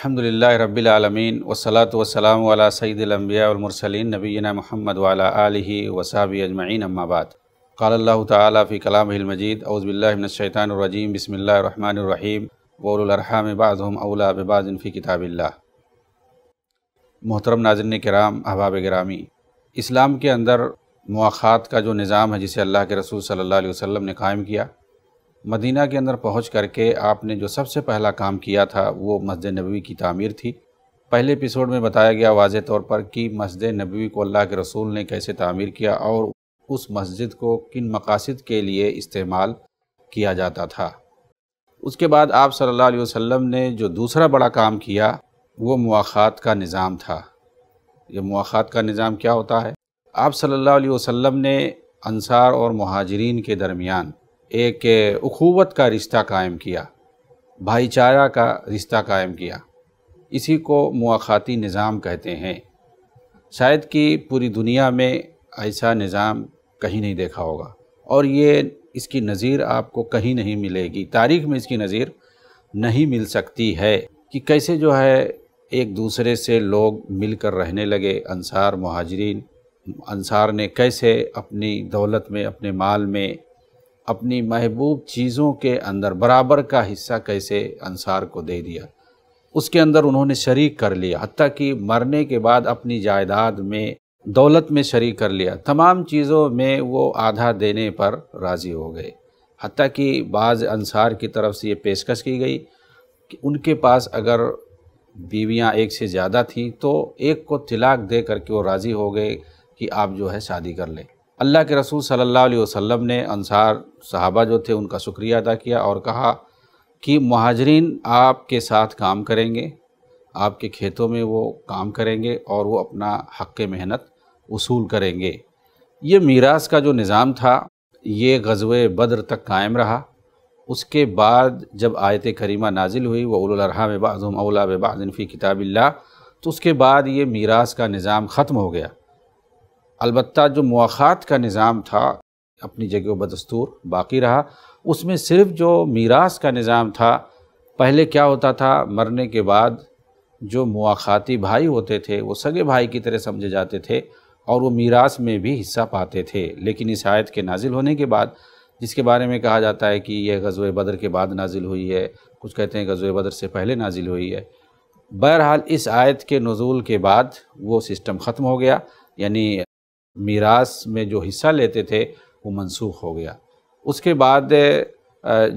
अलहमदिल्ला रबीआलमीन वसलात वसलाम वाला सईदम्बियामरसलिन नबीना महमद वाला आलि वसाबी अजमैन अम्माबाद काल्लू ताली कलामजीद अउज़बिल्लाशैतानरजीम बसमीम वरहम बाज़म अवला बबाज़फ़ी किताबिल्ला मोहतरम नाजन कराम अहबाब ग्रामी इस्लाम के अंदर मवाक़ात का जो निज़ाम है जिसे अल्लाह के रसूल सल्ला वसम ने कायम किया मदीना के अंदर पहुँच करके आपने जो सबसे पहला काम किया था वो मस्जिद नबी की तमीर थी पहले एपिसोड में बताया गया वाज तौर पर कि मस्जिद नबी को अल्लाह के रसूल ने कैसे तामीर किया और उस मस्जिद को किन मकासद के लिए इस्तेमाल किया जाता था उसके बाद आप सल्लल्लाहु अलैहि वसल्लम ने जो दूसरा बड़ा काम किया वो मुआखात का निज़ाम था ये मुआखात का निज़ाम क्या होता है आप सल्लल्लाहु अलैहि वसल्लम ने अनसार और महाजरीन के दरमियान एक अखूवत का रिश्ता कायम किया भाईचारा का रिश्ता कायम किया इसी को मुआखाती निज़ाम कहते हैं शायद कि पूरी दुनिया में ऐसा निज़ाम कहीं नहीं देखा होगा और ये इसकी नज़ीर आपको कहीं नहीं मिलेगी तारीख में इसकी नज़ीर नहीं मिल सकती है कि कैसे जो है एक दूसरे से लोग मिलकर रहने लगे अंसार महाजरीन अंसार ने कैसे अपनी दौलत में अपने माल में अपनी महबूब चीज़ों के अंदर बराबर का हिस्सा कैसे अंसार को दे दिया उसके अंदर उन्होंने शरीक कर लिया हती कि मरने के बाद अपनी जायदाद में दौलत में शरीक कर लिया तमाम चीज़ों में वो आधा देने पर राज़ी हो गए हती कि बाज़ अंसार की तरफ से ये पेशकश की गई कि उनके पास अगर बीवियाँ एक से ज़्यादा थीं तो एक को तिलाक दे करके वो राज़ी हो गए कि आप जो है शादी कर लें अल्लाह के रसूल सल्लल्लाहु अलैहि वसल्लम ने अनसार साहबा जो थे उनका शुक्रिया अदा किया और कहा कि महाजरीन आपके साथ काम करेंगे आपके खेतों में वो काम करेंगे और वो अपना हक मेहनत उसूल करेंगे ये मीरास का जो निज़ाम था ये गजव बद्र तक कायम रहा उसके बाद जब आयत करीमा नाजिल हुई वलरहा बाज़म अवला किताबिल्ला तो उसके बाद ये मीरास का निज़ाम ख़त्म हो गया अलबत् जो मुआात का निज़ाम था अपनी जगह बदस्तूर बाकी रहा उसमें सिर्फ जो मीरास का निज़ाम था पहले क्या होता था मरने के बाद जो मुआाती भाई होते थे वो सगे भाई की तरह समझे जाते थे और वो मीरास में भी हिस्सा पाते थे लेकिन इस आयत के नाजिल होने के बाद जिसके बारे में कहा जाता है कि यह गज़व बदर के बाद नाजिल हुई है कुछ कहते हैं गज़व बदर से पहले नाजिल हुई है बहरहाल इस आयत के नज़ुल के बाद वो सिस्टम ख़त्म हो गया यानी मीरास में जो हिस्सा लेते थे वो मनसूख हो गया उसके बाद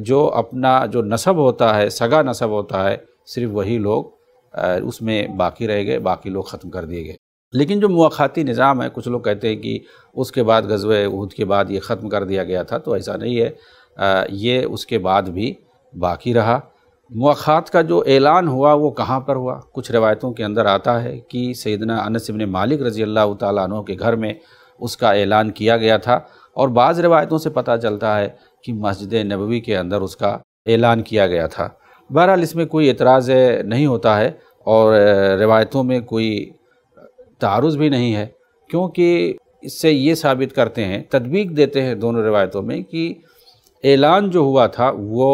जो अपना जो नसब होता है सगा नसब होता है सिर्फ वही लोग उसमें बाकी रह गए बाकी लोग ख़त्म कर दिए गए लेकिन जो मुआखाती निज़ाम है कुछ लोग कहते हैं कि उसके बाद गजब वहूद के बाद ये ख़त्म कर दिया गया था तो ऐसा नहीं है ये उसके बाद भी बाकी रहा मुखात का जो ऐलान हुआ वो कहाँ पर हुआ कुछ रवायतों के अंदर आता है कि सैदना अनस मालिक रज़ी अल्लाह तु के घर में उसका ऐलान किया गया था और बाज़ रवायतों से पता चलता है कि मस्जिद नबवी के अंदर उसका ऐलान किया गया था बहरहाल इसमें कोई एतराज़ नहीं होता है और रवायतों में कोई तारुज़ भी नहीं है क्योंकि इससे ये साबित करते हैं तदबीक देते हैं दोनों रवायतों में कि ऐलान जो हुआ था वो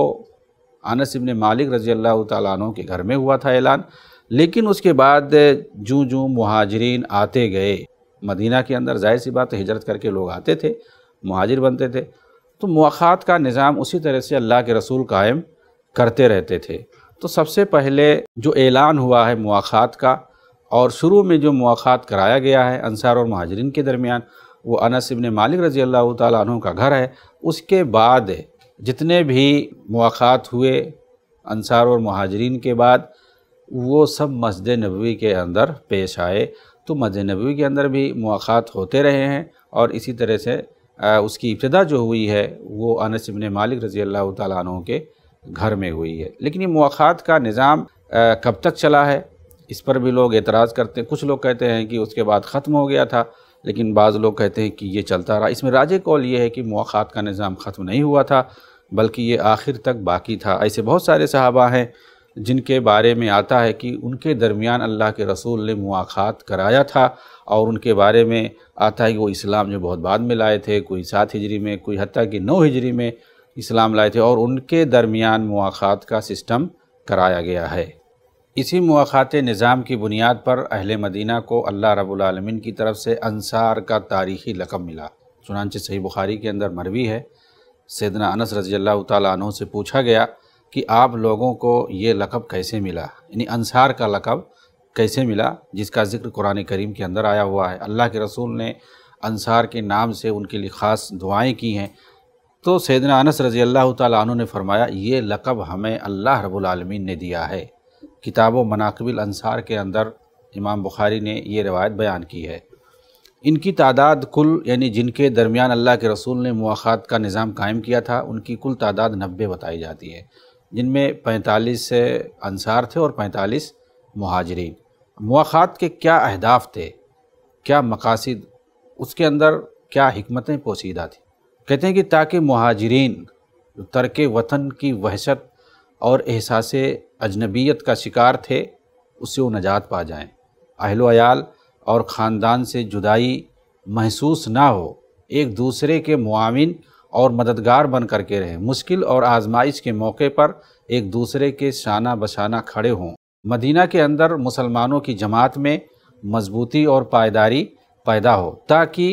अनस इबन मालिक रज़ी अल्लाह तु के घर में हुआ था ऐलान लेकिन उसके बाद जूँ जूँ महाजरीन आते गए मदीना के अंदर जाहिर सी बात हिजरत करके लोग आते थे महाजिर बनते थे तो मुखात का निज़ाम उसी तरह से अल्लाह के रसूल कायम करते रहते थे तो सबसे पहले जो ऐलान हुआ है मुखात का और शुरू में जो मुखात कराया गया है अंसार और महाजरीन के दरमियान वो अनस इबन मालिक रज़ी अल्लाह तु का घर है उसके बाद जितने भी मौक़ात हुए अनसार और महाजरीन के बाद वो सब मस्जिद नबी के अंदर पेश आए तो मस्जिद नबी के अंदर भी मौक़ात होते रहे हैं और इसी तरह से उसकी इब्तदा जो हुई है वो अनस इबन मालिक रज़ी अल्लाह तु के घर में हुई है लेकिन ये मौक़ात का निज़ाम कब तक चला है इस पर भी लोग एतराज़ करते हैं कुछ लोग कहते हैं कि उसके बाद ख़त्म हो गया था लेकिन बाज़ लोग कहते हैं कि ये चलता रहा इसमें राजे कौल ये है कि मौक़ात का निज़ाम ख़त्म नहीं हुआ था बल्कि ये आखिर तक बाकी था ऐसे बहुत सारे सहाबा हैं जिनके बारे में आता है कि उनके दरमियान अल्लाह के रसूल ने मुआखात कराया था और उनके बारे में आता है कि वो इस्लाम जो बहुत बाद में लाए थे कोई सात हिजरी में कोई हती कि नौ हिजरी में इस्लाम लाए थे और उनके दरमियान मुआखात का सिस्टम कराया गया है इसी मुआखात निज़ाम की बुनियाद पर अहल मदीना को अल्लाह रबालमीन की तरफ से अनसार का तारीख़ी लकब मिला चुनानचे सही बुखारी के अंदर मरवी है सैदना अनस रजी अल्लाह तु से पूछा गया कि आप लोगों को ये लकब कैसे मिला यानी अनसार का लकब कैसे मिला जिसका जिक्र कुरान करीम के अंदर आया हुआ है अल्लाह के रसूल ने अनसार के नाम से उनके लिए ख़ास दुआएँ की हैं तो सैदना अनस रज़ी अल्लाह तु ने फरमाया ये लकब हमें अल्लाह रबालमीन ने दिया है किताब मनाकबिल अनसार के अंदर इमाम बुखारी ने ये रवायत बयान की है इनकी तादाद कुल यानी जिनके दरमियान अल्लाह के रसूल ने मुआखात का निज़ाम कायम किया था उनकी कुल तादाद नब्बे बताई जाती है जिनमें पैंतालीस अंसार थे और पैंतालीस महाजरीन मुआखात के क्या अहदाफ थे क्या मकासद उसके अंदर क्या हमतें पोसीदा थी कहते हैं कि ताकि महाजरीन तर्क वतन की वहशत और एहसास अजनबीत का शिकार थे उससे वो नजात पा जाएँ अहल और ख़ानदान से जुदाई महसूस ना हो एक दूसरे के मुआविन और मददगार बन कर के रहें मुश्किल और आजमाइश के मौके पर एक दूसरे के शाना बशाना खड़े हों मदीना के अंदर मुसलमानों की जमात में मजबूती और पायदारी पैदा हो ताकि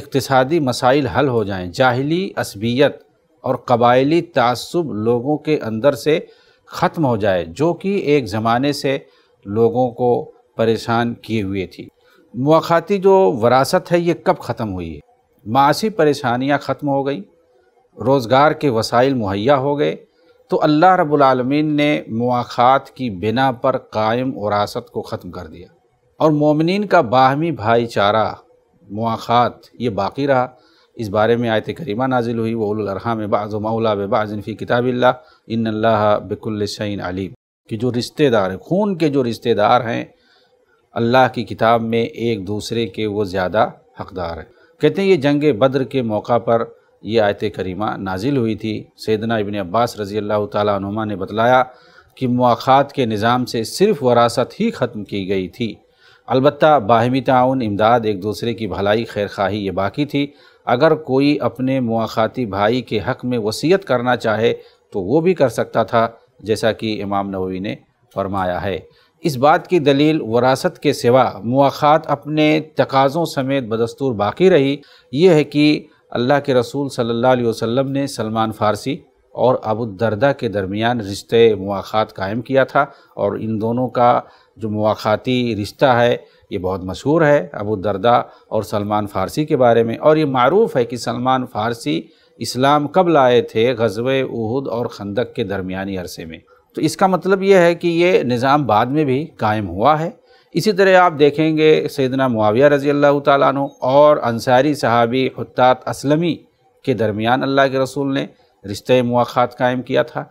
इकतसादी मसाइल हल हो जाएं जाहली असबियत और कबायली तसब लोगों के अंदर से ख़त्म हो जाए जो कि एक ज़माने से लोगों को परेशान किए हुए थी मवाक़ाती जो वरासत है ये कब ख़त्म हुई है मासी परेशानियाँ ख़त्म हो गई रोज़गार के वसाइल मुहैया हो गए तो अल्लाह रबालमीन ने मवाक़ात की बिना पर कायम वरासत को ख़त्म कर दिया और मोमिन का बाहमी भाईचारा मवाक़ात ये बाकी रहा इस बारे में आयत करीमा नाजिल हुई वोलरहम बाज़मौला बाज़नफ़ी किताबिल्ला इन बिकुल शैन अलीम कि जो रिश्तेदार हैं खून के जो रिश्तेदार हैं अल्लाह की किताब में एक दूसरे के वो ज़्यादा हकदार हैं कहते हैं ये जंग बद्र के मौका पर यह आयत करीमा नाजिल हुई थी सैदना इबन अब्बास रज़ी अल्लाह तुमा ने बतलाया कि मवाक़ात के निज़ाम से सिर्फ वरासत ही ख़त्म की गई थी अलबत् बाहमी ताउन इमदाद एक दूसरे की भलाई खैर खाही ये बाकी थी अगर कोई अपने मवाक़ाती भाई के हक़ में वसीयत करना चाहे तो वो भी कर सकता था जैसा कि इमाम नबी ने फरमाया है इस बात की दलील वरासत के सिवा मुआखात अपने तकाज़ों समेत बदस्तूर बाकी रही यह है कि अल्लाह के रसूल सल्लल्लाहु अलैहि वसल्लम ने सलमान फ़ारसी और अबू के दरमियान रिश्ते मुआखात कायम किया था और इन दोनों का जो मुआखाती रिश्ता है ये बहुत मशहूर है अबू दरदा और सलमान फ़ारसी के बारे में और ये मरूफ़ है कि सलमान फ़ारसी इस्लाम कब लाए थे गजब उहद और खंदक के दरमियानी अरसे में तो इसका मतलब ये है कि ये निज़ाम बाद में भी कायम हुआ है इसी तरह आप देखेंगे सैदना मुआविया रज़ी अल्लाह तु और अंसारी सहाबी हत्तात असलमी के दरमियान अल्लाह के रसूल ने रिश्ते मुआखात कायम किया था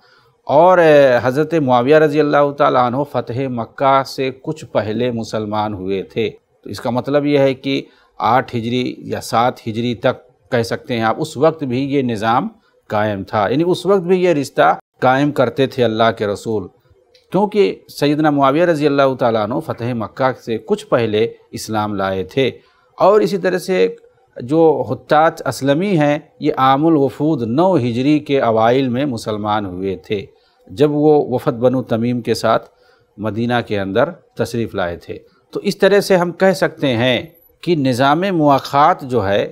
और हज़रत मुआविया रज़ी अल्लाह तु फ़तह मक्का से कुछ पहले मुसलमान हुए थे तो इसका मतलब यह है कि आठ हिजरी या सात हिजरी तक कह सकते हैं आप उस वक्त भी ये निज़ाम कायम था यानी उस वक्त भी ये रिश्ता कायम करते थे अल्लाह के रसूल क्योंकि सैदना मुआविया रज़ी अल्लाह तु फ़तेह मक्का से कुछ पहले इस्लाम लाए थे और इसी तरह से जो हत्त असलमी हैं ये आमुल वफूद नौ हिजरी के अवाइल में मुसलमान हुए थे जब वो वफद बनु तमीम के साथ मदीना के अंदर तशरीफ़ लाए थे तो इस तरह से हम कह सकते हैं कि निज़ाम मुआात जो है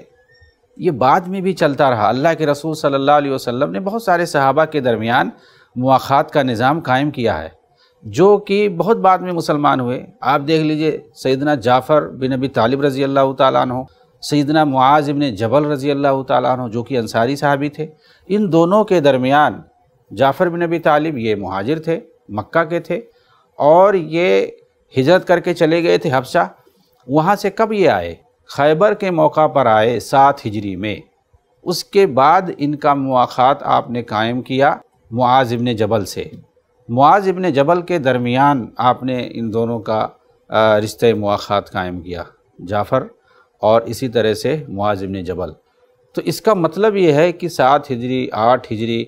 ये बाद में भी चलता रहा अल्लाह के रसूल सल्लल्लाहु अलैहि वसल्लम ने बहुत सारे सहाबा के दरमियान मुआखात का निज़ाम कायम किया है जो कि बहुत बाद में मुसलमान हुए आप देख लीजिए सैदना जाफ़र बिन अबी तालिब रज़ी अल्लाह तु सैदना मुआज़ इबन जबल रज़ी अल्लाह तु जो कि अंसारी साहबी थे इन दोनों के दरमियान जाफ़र बिन अबी तालिब ये महाजिर थे मक्का के थे और ये हिजरत करके चले गए थे हफ्सा वहाँ से कब ये आए खैबर के मौका पर आए सात हिजरी में उसके बाद इनका मुआखात आपने कायम किया मुआज़ जबल से मुआज़ जबल के दरमियान आपने इन दोनों का रिश्ते मुआखात कायम किया जाफ़र और इसी तरह से मुआज़ जबल तो इसका मतलब ये है कि सात हिजरी आठ हिजरी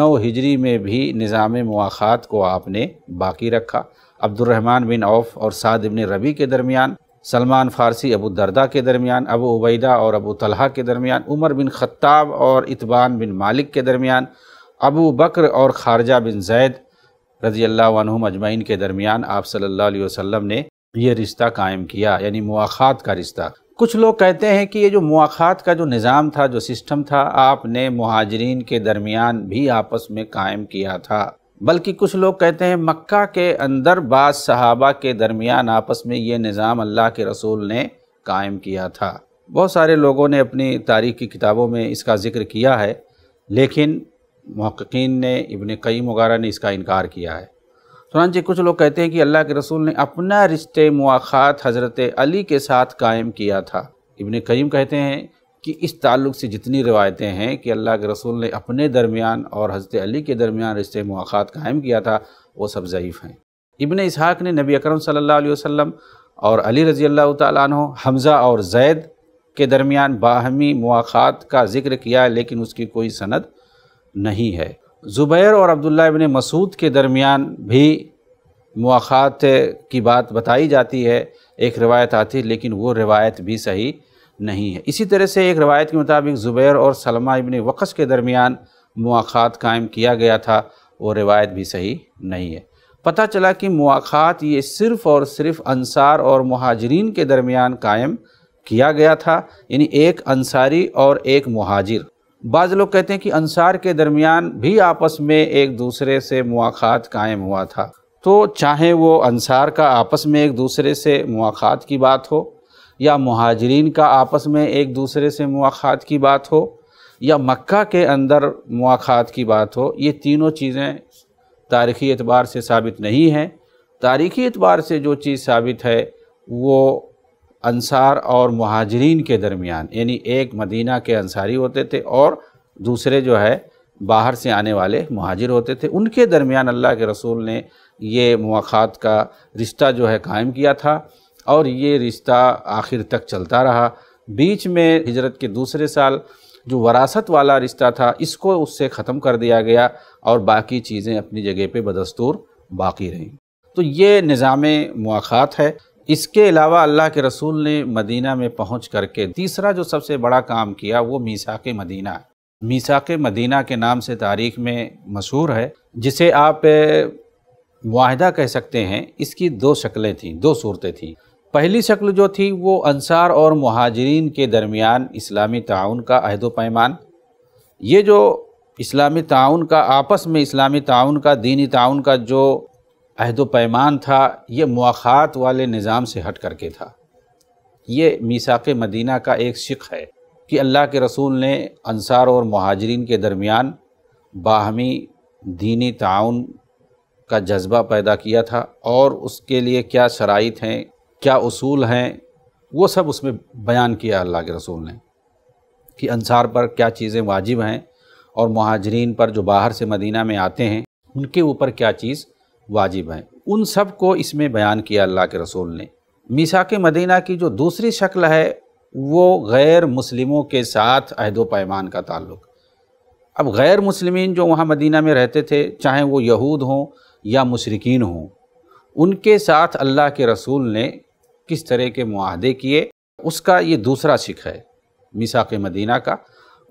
नौ हिजरी में भी निज़ाम मुआखात को आपने बाकी रखा अब्दुलरहमान बिन औफ और साद इबन रबी के दरमियान सलमान फ़ारसी अबू दरदा के दरमियान अबू उबैदा और अबू तलहा के दरमियान उमर बिन ख़त्ताब और इतबान बिन मालिक के दरमियान अबू बकर और खारजा बिन जैद रज़ी अल्लाह अजमाइन के दरमियान आप सल्लल्लाहु अलैहि वसल्लम ने यह रिश्ता कायम किया यानी मुआखात का रिश्ता कुछ लोग कहते हैं कि ये जो मुआखात का जो निज़ाम था जो सिस्टम था आपने महाजरीन के दरमियान भी आपस में कायम किया था बल्कि कुछ लोग कहते हैं मक्का के अंदर बाद सहाबा के दरमियान आपस में ये निज़ाम अल्लाह के रसूल ने कायम किया था बहुत सारे लोगों ने अपनी तारीख़ की किताबों में इसका ज़िक्र किया है लेकिन महक्कीन ने इबन कईम वगैरह ने इसका इनकार किया है चुनानचे कुछ लोग कहते हैं कि अल्लाह के रसूल ने अपना रिश्ते मुआखात हज़रत अली के साथ कायम किया था इबन कईम कहते हैं कि इस ताल्लुक़ से जितनी रिवायतें हैं कि अल्लाह के रसूल ने अपने दरमियान और हज़रत अली के दरमियान रिश्ते मुआखात कायम किया था वो सब ज़यीफ़ हैं इबन इसहाक़ ने नबी अकरम सल्लल्लाहु अलैहि वसल्लम और अली रज़ी अल्लाह तु हमज़ा और जैद के दरमियान बाहमी मुआखात का जिक्र किया है लेकिन उसकी कोई सनद नहीं है ज़ुबैर और अब्दुल्ला इबन मसूद के दरमियान भी मुआखात की बात बताई जाती है एक रिवायत आती है लेकिन वो रिवायत भी सही नहीं है इसी तरह से एक रवायत के मुताबिक ज़ुबैर और सलमा इबन वक़स के दरमियान मुआखात कायम किया गया था वो रिवायत भी सही नहीं है पता चला कि मुआखात ये सिर्फ़ और सिर्फ अंसार और महाजरीन के दरमियान कायम किया गया था यानी एक अंसारी और एक महाजिर बाज़ लोग कहते हैं कि अंसार के दरमियान भी आपस में एक दूसरे से मुआखात कायम हुआ था तो चाहे वो अंसार का आपस में एक दूसरे से मुआखात की बात हो या महाजरीन का आपस में एक दूसरे से मुआखात की बात हो या मक्का के अंदर मुआखात की बात हो ये तीनों चीज़ें तारीख़ी एतबार से साबित नहीं हैं तारीख़ी एतबार से जो चीज़ साबित है वो अंसार और महाजरीन के दरमियान यानी एक मदीना के अंसारी होते थे और दूसरे जो है बाहर से आने वाले महाजिर होते थे उनके दरमियान अल्लाह के रसूल ने ये मुआखात का रिश्ता जो है कायम किया था और ये रिश्ता आखिर तक चलता रहा बीच में हिजरत के दूसरे साल जो वरासत वाला रिश्ता था इसको उससे ख़त्म कर दिया गया और बाकी चीज़ें अपनी जगह पे बदस्तूर बाकी रहीं तो ये निज़ाम मौक़ात है इसके अलावा अल्लाह के रसूल ने मदीना में पहुँच करके तीसरा जो सबसे बड़ा काम किया वो मीसा के मदीना मीसा के मदीना के नाम से तारीख में मशहूर है जिसे आप माहदा कह सकते हैं इसकी दो शक्लें थीं दो सूरतें थीं पहली शक्ल जो थी वो अंसार और महाजरीन के दरमियान इस्लामी ताउन का अहद पैमान ये जो इस्लामी ताउन का आपस में इस्लामी ताउन का दीनी ताउन का जो अहद पैमान था ये मुआात वाले निज़ाम से हट करके था ये मीसाक मदीना का एक शिक है कि अल्लाह के रसूल ने अंसार और महाजरीन के दरमियान बाहमी दीनी ताउन का जज्बा पैदा किया था और उसके लिए क्या शराइ हैं क्या उसूल हैं वो सब उसमें बयान किया अल्लाह के रसूल ने कि अनसार पर क्या चीज़ें वाजिब हैं और महाजरीन पर जो बाहर से मदीना में आते हैं उनके ऊपर क्या चीज़ वाजिब हैं उन सब को इसमें बयान किया अल्लाह के रसूल ने मीसा के मदीना की जो दूसरी शक्ल है वो गैर मुस्लिमों के साथ अहद पैमान का ताल्लुक़ अब गैर मुस्लिमीन जो वहाँ मदीना में रहते थे चाहे वो यहूद हों या मशरकिन हों उनके साथ अल्लाह के रसूल ने किस तरह के माहदे किए उसका ये दूसरा सिख है मिसाक मदीना का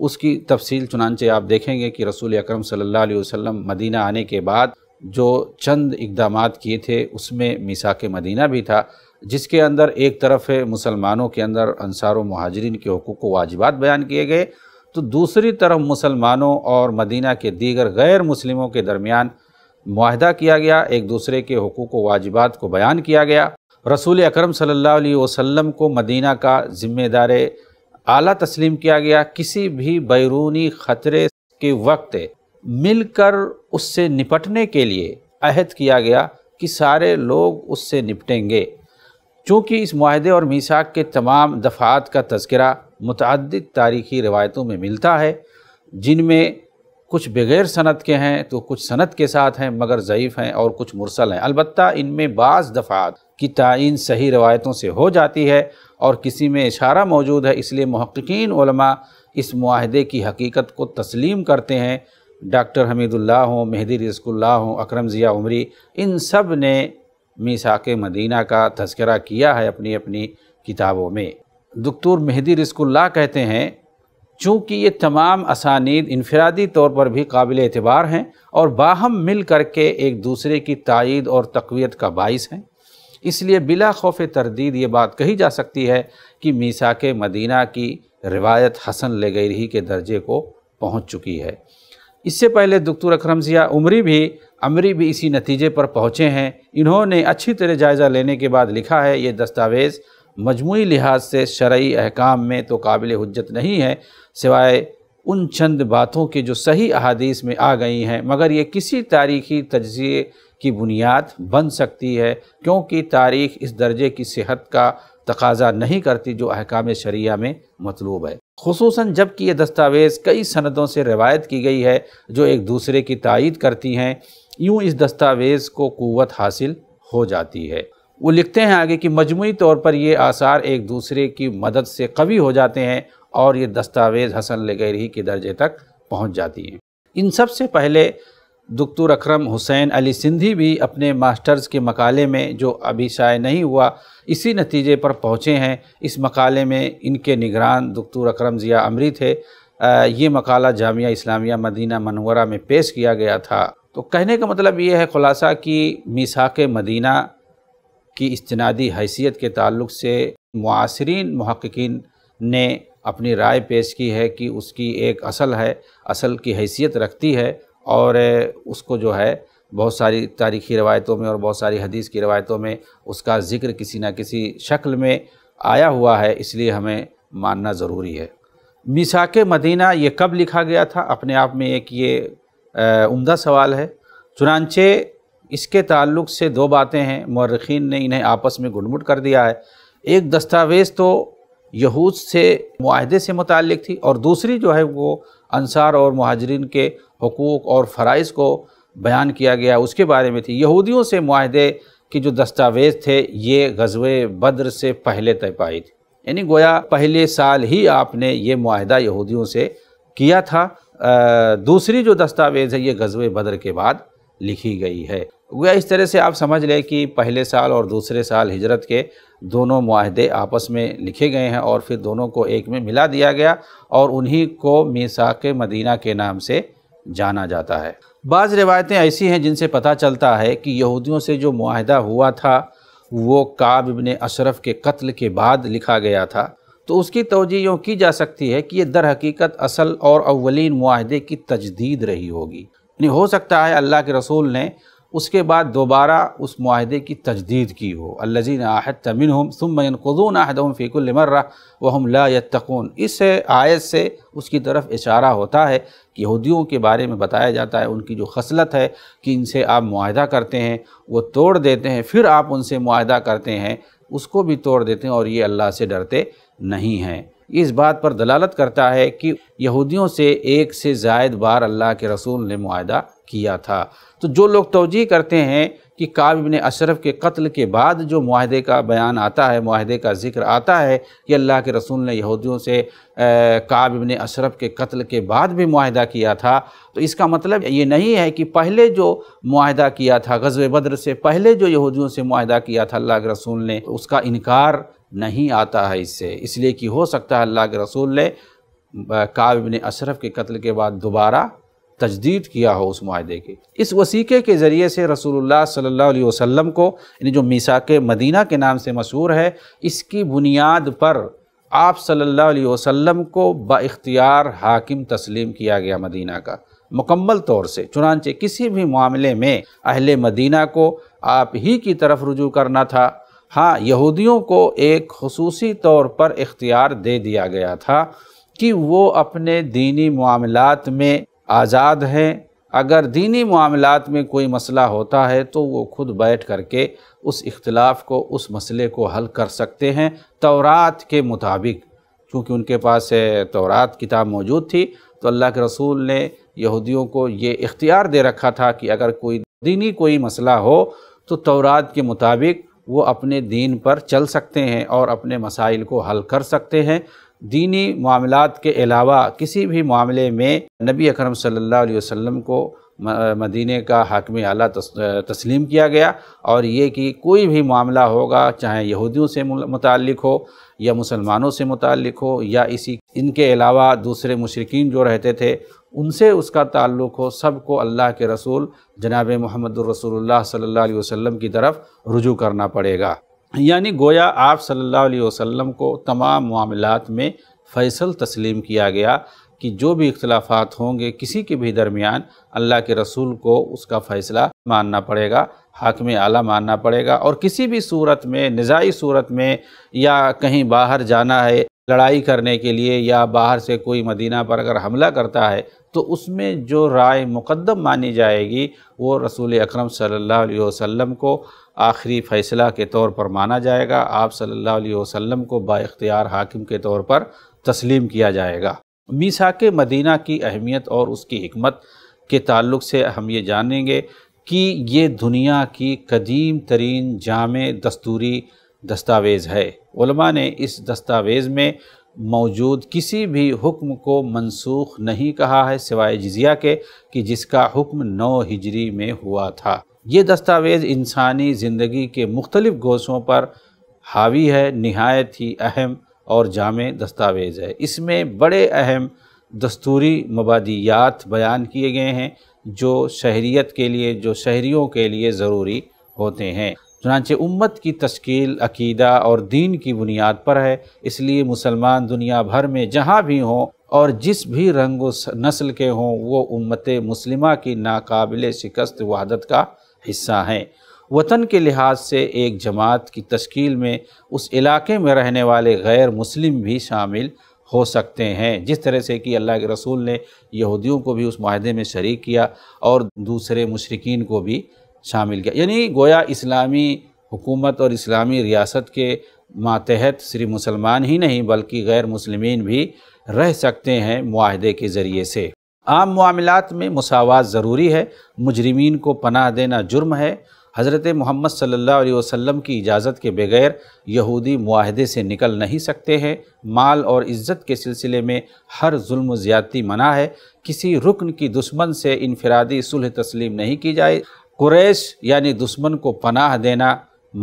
उसकी तफसील चुनानचे आप देखेंगे कि रसूल अक्रम सल्लल्लाहु मदीना आने के बाद जो चंद इकदाम किए थे उसमें मिसाक मदीना भी था जिसके अंदर एक तरफ है मुसलमानों के अंदर अनसार महाजरीन के हकूक़ व वाजिबात बयान किए गए तो दूसरी तरफ मुसलमानों और मदीना के दीगर गैर मुस्लिमों के दरमियान माहदा किया गया एक दूसरे के हकूक़ व वाजिबात को बयान किया गया रसूल अकरम सल्लल्लाहु अलैहि वसल्लम को मदीना का ज़िम्मेदार आला तस्लीम किया गया किसी भी बैरूनी ख़तरे के वक्त मिलकर उससे निपटने के लिए अहद किया गया कि सारे लोग उससे निपटेंगे चूँकि इस माहदे और मीसाक के तमाम दफ़ात का तस्करा मतद तारीखी रवायतों में मिलता है जिनमें कुछ बग़ैर सनत के हैं तो कुछ सनत के साथ हैं मगर ज़यीफ़ हैं और कुछ मुरसल हैं अलबत् इनमें बाज़ दफ़ात की तयन सही रवायतों से हो जाती है और किसी में इशारा मौजूद है इसलिए महक्कीन इस माहदे की हकीकत को तस्लीम करते हैं डॉक्टर हमीदुल्ला हों मेहदी रिस्कुल्ला हों अक्रम ज़िया उमरी इन सब ने मीसाक मदीना का तस्करा किया है अपनी अपनी किताबों में दकतूर मेहदी रिस्कुल्ला कहते हैं चूँकि ये तमाम असानीद इनफरादी तौर पर भी काबिल एतबार हैं और बाहम मिल करके एक दूसरे की तइद और तकवीत का बायस हैं इसलिए बिला खौफ तरदीद ये बात कही जा सकती है कि मीसा के मदीना की रिवायत हसन ले गई रही के दर्जे को पहुँच चुकी है इससे पहले दुख्तर अक्रम ज़िया उमरी भी अमरी भी इसी नतीजे पर पहुँचे हैं इन्होंने अच्छी तरह जायज़ा लेने के बाद लिखा है ये दस्तावेज़ मजमू लिहाज से शर्य अहकाम में तो काबिल हजत नहीं है सिवाए उन चंद बातों के जो सही अहादीस में आ गई हैं मगर ये किसी तारीखी तजिए की बुनियाद बन सकती है क्योंकि तारीख इस दर्जे की सेहत का तकाजा नहीं करती जो अहकाम शरिया में मतलूब है खसूस जबकि ये दस्तावेज़ कई सनदों से रवायत की गई है जो एक दूसरे की तइद करती हैं यूँ इस दस्तावेज़ को क़वत हासिल हो जाती है वो लिखते हैं आगे कि मजमू तौर पर ये आसार एक दूसरे की मदद से कवि हो जाते हैं और ये दस्तावेज़ हसन लगैरही के दर्जे तक पहुँच जाती हैं इन सब से पहले दुखतुर अक्रम हुसैन अली सिंधी भी अपने मास्टर्स के मकाले में जो अभी शाये नहीं हुआ इसी नतीजे पर पहुँचे हैं इस मकाले में इनके निगरान दुखतुर अक्रम ज़िया अमरी थे आ, ये मकाला जामिया इस्लामिया मदीना मनवरा में पेश किया गया था तो कहने का मतलब ये है ख़ुलासा कि मिसाक मदीना की इस्तनादी हैसियत के तल्ल से मुआसरीन महक्कीन ने अपनी राय पेश की है कि उसकी एक असल है असल की हैसियत रखती है और उसको जो है बहुत सारी तारीखी रवायतों में और बहुत सारी हदीस की रवायतों में उसका ज़िक्र किसी न किसी शक्ल में आया हुआ है इसलिए हमें मानना ज़रूरी है मिसाक मदीना ये कब लिखा गया था अपने आप में एक ये उम्दा सवाल है चुनानचे इसके ताल्लुक़ से दो बातें हैं मर्रखीन ने इन्हें आपस में घुटमुट कर दिया है एक दस्तावेज़ तो यहूद से माहदे से मुतक थी और दूसरी जो है वो अनसार और महाजरीन के हकूक़ और फ़रज़ को बयान किया गया उसके बारे में थी यहूदियों से माहदे के जो दस्तावेज़ थे ये गजब बद्र से पहले तय पाई थी यानी गोया पहले साल ही आपने ये माहदा यहूदियों से किया था आ, दूसरी जो दस्तावेज़ है ये गजब बद्र के बाद लिखी गई है गोया इस तरह से आप समझ लें कि पहले साल और दूसरे साल हिजरत के दोनों माहदे आपस में लिखे गए हैं और फिर दोनों को एक में मिला दिया गया और उन्हीं को मीसा के मदीना के नाम से जाना जाता है बाज़ रिवायतें ऐसी हैं जिनसे पता चलता है कि यहूदियों से जो माहदा हुआ था वो काब इबन अशरफ के कत्ल के बाद लिखा गया था तो उसकी तोजी यूँ की जा सकती है कि ये दर हकीकत असल और अवलिन माहदे की तजदीद रही होगी यानी हो सकता है अल्लाह के रसूल ने उसके बाद दोबारा उस माहदे की तजदीद की हो अल्लजी आहद तमिन हम सुमयन खुदून हम फ़ीकुलमर्रा वहम लातकून इस आयत से उसकी तरफ इशारा होता है कि यहूदियों के बारे में बताया जाता है उनकी जो खसलत है कि इनसे आप माहदा करते हैं वो तोड़ देते हैं फिर आप उनसे माहदा करते हैं उसको भी तोड़ देते हैं और ये अल्लाह से डरते नहीं हैं इस बात पर दलालत करता है कि यहूदियों से एक से जायद बार अल्लाह के रसूल ने माहा किया था तो जो लोग तोजी करते हैं कि काब इबन अशरफ के कत्ल के बाद जो माहदे का बयान आता है माहदे का जिक्र आता है कि अल्लाह के रसूल ने यहूदियों से काब इबन अशरफ के कत्ल के बाद भी माहदा किया था तो इसका मतलब ये नहीं है कि पहले जो माहदा किया था गजब बद्र से पहले जो यहूदियों से माहदा किया था अल्लाह के रसूल ने तो उसका इनकार नहीं आता है इससे इसलिए कि हो सकता है अल्लाह के रसूल ने काब इबन अशरफ के कत्ल के बाद दोबारा तजदीद किया हो उस माहे की इस वसीक़े के ज़रिए से रसूलुल्लाह सल्लल्लाहु अलैहि वसल्लम को यानी जो मीसाक मदीना के नाम से मशहूर है इसकी बुनियाद पर आप सल्लल्लाहु अलैहि वसल्लम को बाख्तियार हाकिम तस्लीम किया गया मदीना का मुकम्मल तौर से चुनानचे किसी भी मामले में अहल मदीना को आप ही की तरफ रुजू करना था हाँ यहूदियों को एक खसूसी तौर पर इख्तियार दे दिया गया था कि वो अपने दीनी मामलात में आज़ाद हैं अगर दीनी मामलात में कोई मसला होता है तो वो खुद बैठ करके उस इख्तलाफ को उस मसले को हल कर सकते हैं तौरात के मुताबिक क्योंकि उनके पास तौरात किताब मौजूद थी तो अल्लाह के रसूल ने यहूदियों को ये इख्तियार दे रखा था कि अगर कोई दीनी कोई मसला हो तो तौरात के मुताबिक वो अपने दीन पर चल सकते हैं और अपने मसाइल को हल कर सकते हैं दीनी मामलों के अलावा किसी भी मामले में नबी अकरम सल्लल्लाहु अलैहि वसल्लम को मदीने का हकम आला तस्लीम किया गया और ये कि कोई भी मामला होगा चाहे यहूदियों से मुतल हो या मुसलमानों से मुतल हो या इसी इनके अलावा दूसरे मशरकिन जो रहते थे उनसे उसका ताल्लुक़ हो सबको अल्लाह के रसूल जनाब मोहम्मद रसूलुल्लाह सल्लल्लाहु अलैहि वसल्लम की तरफ रुजू करना पड़ेगा यानी गोया आप सल्लल्लाहु अलैहि वसल्लम को तमाम मामलों में फ़ैसल तस्लीम किया गया कि जो भी इख्लाफात होंगे किसी के भी दरमियान अल्लाह के रसूल को उसका फ़ैसला मानना पड़ेगा हाकम आला मानना पड़ेगा और किसी भी सूरत में निज़ाई सूरत में या कहीं बाहर जाना है लड़ाई करने के लिए या बाहर से कोई मदीना पर अगर हमला करता है तो उसमें जो राय मुकदम मानी जाएगी वो रसूल अकरम सल्लल्लाहु अलैहि वसल्लम को आखिरी फ़ैसला के तौर पर माना जाएगा आप सल्लल्लाहु अलैहि वसल्लम को बाख्तियार हाकिम के तौर पर तस्लीम किया जाएगा मीसा के मदीना की अहमियत और उसकी हमत के ताल्लुक से हम ये जानेंगे कि ये दुनिया की कदीम तरीन जाम दस्तूरी दस्तावेज़ है ने इस दस्तावेज़ में मौजूद किसी भी हुक्म को मनसूख नहीं कहा है सिवाय जजिया के कि जिसका हुक्म नौ हिजरी में हुआ था ये दस्तावेज़ इंसानी ज़िंदगी के मुख्तलिफ़ गोशों पर हावी है नहायत ही अहम और जाम दस्तावेज़ है इसमें बड़े अहम दस्तूरी मबादियात बयान किए गए हैं जो शहरीत के लिए जो शहरीों के लिए ज़रूरी होते हैं चुनाच उम्मत की तश्कील अकीदा और दीन की बुनियाद पर है इसलिए मुसलमान दुनिया भर में जहाँ भी हों और जिस भी रंग नस्ल के हों वो उम्मत मुस्लिम की नाकबिल शिकस्त वहादत का हिस्सा हैं वतन के लिहाज से एक जमात की तश्कील में उस इलाके में रहने वाले गैर मुस्लिम भी शामिल हो सकते हैं जिस तरह से कि अल्लाह के रसूल ने यहूदियों को भी उस माहदे में शरीक किया और दूसरे मशरकिन को भी शामिल किया यानी गोया इस्लामी हुकूमत और इस्लामी रियासत के मातहत सिर्फ मुसलमान ही नहीं बल्कि गैर मुसलमान भी रह सकते हैं माहदे के ज़रिए से आम मामलात में मसावत ज़रूरी है मुजरमीन को पनाह देना जुर्म है हज़रत मोहम्मद सल्ला वसम की इजाज़त के बगैर यहूदी माहदे से निकल नहीं सकते हैं माल और इज़्ज़त के सिलसिले में हर जुल्म ज़्यादती मना है किसी रुकन की दुश्मन से इनफरादी सुलह तस्लीम नहीं की जाए कुरैश यानी दुश्मन को पनाह देना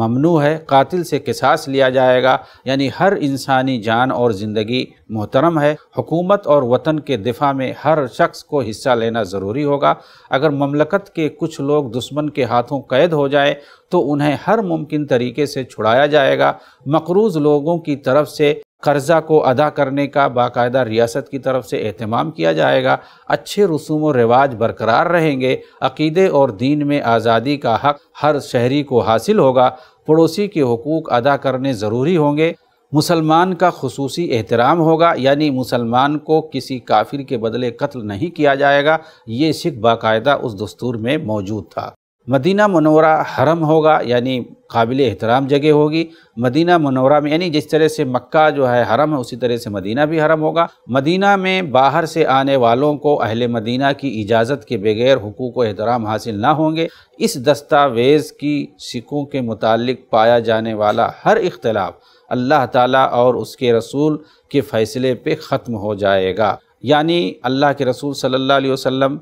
ममनू है कातिल से किसास लिया जाएगा यानी हर इंसानी जान और ज़िंदगी मोहतरम है हुकूमत और वतन के दिफा में हर शख्स को हिस्सा लेना ज़रूरी होगा अगर ममलकत के कुछ लोग दुश्मन के हाथों कैद हो जाएं तो उन्हें हर मुमकिन तरीके से छुड़ाया जाएगा मकरूज़ लोगों की तरफ से कर्ज़ा को अदा करने का बाकायदा रियासत की तरफ से अहतमाम किया जाएगा अच्छे रसूम व रिवाज बरकरार रहेंगे अकीदे और दीन में आज़ादी का हक हर शहरी को हासिल होगा पड़ोसी के हकूक़ अदा करने ज़रूरी होंगे मुसलमान का खसूसी एहतराम होगा यानी मुसलमान को किसी काफिर के बदले कत्ल नहीं किया जाएगा ये सिख बाकायदा उस दस्तूर में मौजूद था मदीना मनोरा हरम होगा यानी काबिल एहतराम जगह होगी मदीना मनोरा में यानी जिस तरह से मक्का जो है हरम है उसी तरह से मदीना भी हरम होगा मदीना में बाहर से आने वालों को अहल मदीना की इजाज़त के बगैर हकूक़ व एहतराम हासिल ना होंगे इस दस्तावेज़ की सिकों के मुतालिक पाया जाने वाला हर इख्तलाफ अल्लाह ताला और उसके रसूल के फ़ैसले पे ख़त्म हो जाएगा यानी अल्लाह के रसूल सल्लल्लाहु अलैहि वसल्लम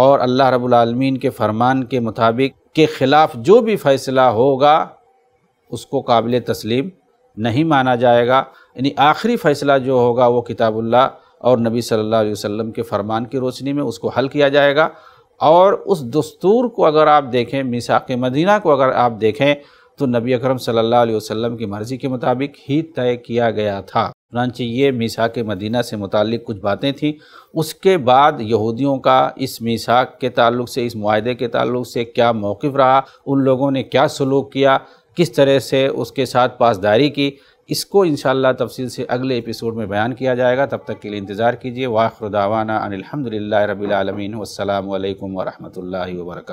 और अल्लाह रब्बुल रबालमीन के फरमान के मुताबिक के ख़िलाफ़ जो भी फ़ैसला होगा उसको काबिल तस्लीम नहीं माना जाएगा यानी आखिरी फ़ैसला जो होगा वो किताबुल्लाह और नबी सल्लल्लाहु अलैहि वसल्लम के फ़रमान की रोशनी में उसको हल किया जाएगा और उस दस्तूर को अगर आप देखें मिसाक मदीना को अगर आप देखें तो नबी अकरम सल्लल्लाहु अलैहि वसल्लम की मर्ज़ी के मुताबिक ही तय किया गया था चुनानचे ये मीसा के मदीना से मुतक कुछ बातें थीं उसके बाद यहूदियों का इस मीसाक के तल्ल से इस माहे के तल्ल से क्या मौक़ रहा उन लोगों ने क्या सलूक किया किस तरह से उसके साथ पासदारी की इसको इन शाह तफसील से अगले एपिसोड में बयान किया जाएगा तब तक के लिए इंतज़ार कीजिए वाखरुदावाना अनिलहमदिल्ला रबीआलमिन वरम वरक़